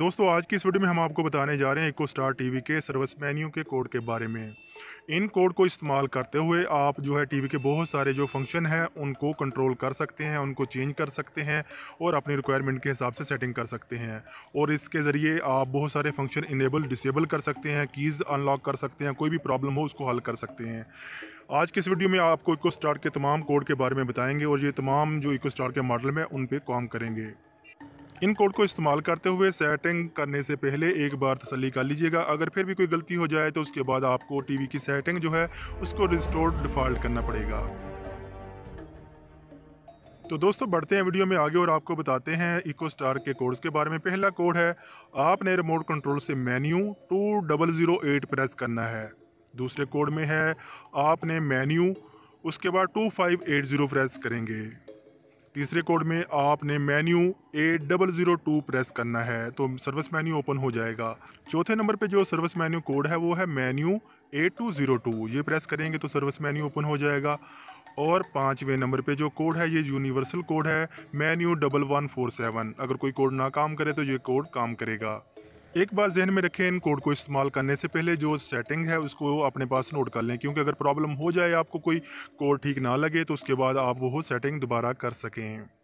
दोस्तों आज की इस वीडियो में हम आपको बताने जा रहे हैं इको स्टार टीवी के सर्विस मेन्यू के कोड के बारे में इन कोड को इस्तेमाल करते हुए आप जो है टीवी के बहुत सारे जो फंक्शन हैं उनको कंट्रोल कर सकते हैं उनको चेंज कर सकते हैं और अपनी रिक्वायरमेंट के हिसाब से सेटिंग कर सकते हैं और इसके ज़रिए आप बहुत सारे फंक्शन इनेबल डिसेबल कर सकते हैं कीज़ अनलॉक कर सकते हैं कोई भी प्रॉब्लम हो उसको हल कर सकते हैं आज की इस वीडियो में आपको इको स्टार के तमाम कोड के बारे में बताएँगे और ये तमाम जो इको स्टार के मॉडल में उन पर काम करेंगे इन कोड को इस्तेमाल करते हुए सेटिंग करने से पहले एक बार तसली कर लीजिएगा अगर फिर भी कोई गलती हो जाए तो उसके बाद आपको टीवी की सेटिंग जो है उसको रिस्टोर डिफ़ॉल्ट करना पड़ेगा तो दोस्तों बढ़ते हैं वीडियो में आगे और आपको बताते हैं इको स्टार के कोड्स के बारे में पहला कोड है आपने रिमोट कंट्रोल से menu two double zero eight press करना है दूसरे कोड में है आपने मेन्यू उसके बाद two five eight zero press करेंगे तीसरे कोड में आपने menu A double zero two press करना है तो सर्विस मेन्यू ओपन हो जाएगा चौथे नंबर पे जो सर्विस मेन्यू कोड है वो है menu A two zero two ये प्रेस करेंगे तो सर्विस मेन्यू ओपन हो जाएगा और पाँचवें नंबर पे जो कोड है ये यूनिवर्सल कोड है menu double one four seven अगर कोई कोड ना काम करे तो ये कोड काम करेगा एक बार जहन में रखें इन कोड को इस्तेमाल करने से पहले जो सेटिंग है उसको अपने पास नोट कर लें क्योंकि अगर प्रॉब्लम हो जाए आपको कोई कोड ठीक ना लगे तो उसके बाद आप वो सेटिंग दोबारा कर सकें